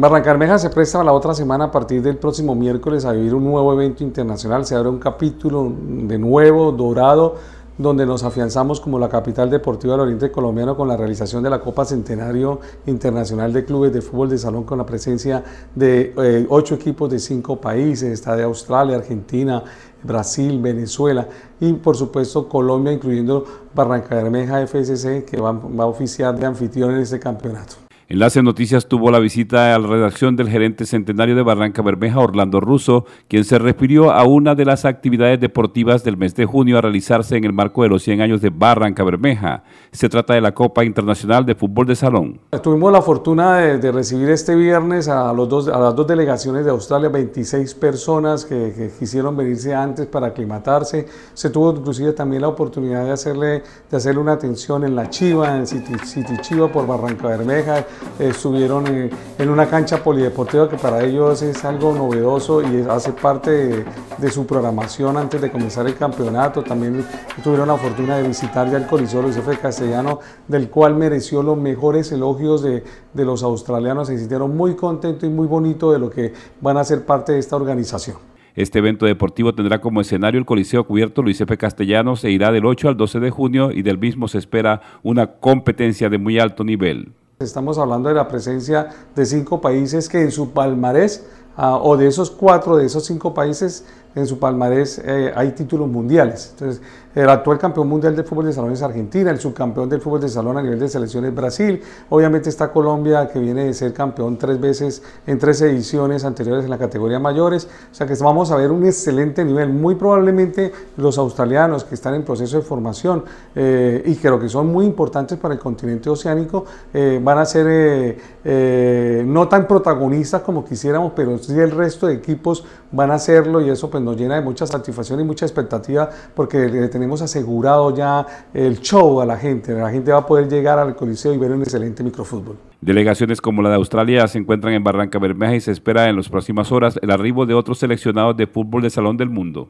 Barrancarmeja se presta la otra semana a partir del próximo miércoles a vivir un nuevo evento internacional. Se abre un capítulo de nuevo, dorado, donde nos afianzamos como la capital deportiva del Oriente Colombiano con la realización de la Copa Centenario Internacional de Clubes de Fútbol de Salón con la presencia de eh, ocho equipos de cinco países, está de Australia, Argentina, Brasil, Venezuela y por supuesto Colombia, incluyendo Barranca FSC, que va, va a oficiar de anfitrión en este campeonato. Enlace Noticias tuvo la visita a la redacción del gerente centenario de Barranca Bermeja, Orlando Russo, quien se refirió a una de las actividades deportivas del mes de junio a realizarse en el marco de los 100 años de Barranca Bermeja. Se trata de la Copa Internacional de Fútbol de Salón. Tuvimos la fortuna de, recibir este viernes a, los dos, a las dos delegaciones de Australia, 26 personas que, quisieron venirse antes para aclimatarse. Se tuvo inclusive también la oportunidad de hacerle, de hacerle una atención en La Chiva, en City Chiva por Barranca Bermeja estuvieron eh, en, una cancha polideportiva que para ellos es algo novedoso y hace parte de, su programación antes de comenzar el campeonato. También tuvieron la fortuna de visitar ya el Coliseo Luis F. Castellano, del cual mereció los mejores elogios de, los australianos. Se sintieron muy contentos y muy bonitos de lo que van a ser parte de esta organización. Este evento deportivo tendrá como escenario el Coliseo Cubierto Luis F. Castellano se irá del 8 al 12 de junio y del mismo se espera una competencia de muy alto nivel. Estamos hablando de la presencia de cinco países que en su palmarés Ah, o de esos cuatro, de esos cinco países, en su palmarés eh, hay títulos mundiales. Entonces, el actual campeón mundial de fútbol de salón es Argentina, el subcampeón del fútbol de salón a nivel de selección es Brasil, obviamente está Colombia que viene de ser campeón tres veces en tres ediciones anteriores en la categoría mayores, o sea que vamos a ver un excelente nivel, muy probablemente los australianos que están en proceso de formación eh, y creo que son muy importantes para el continente oceánico, eh, van a ser eh, no tan protagonistas como quisiéramos, pero y el resto de equipos van a hacerlo y eso pues nos llena de mucha satisfacción y mucha expectativa porque le tenemos asegurado ya el show a la gente. La gente va a poder llegar al Coliseo y ver un excelente microfútbol. Delegaciones como la de Australia se encuentran en Barranca Bermeja y se espera en las próximas horas el arribo de otros seleccionados de fútbol de Salón del Mundo.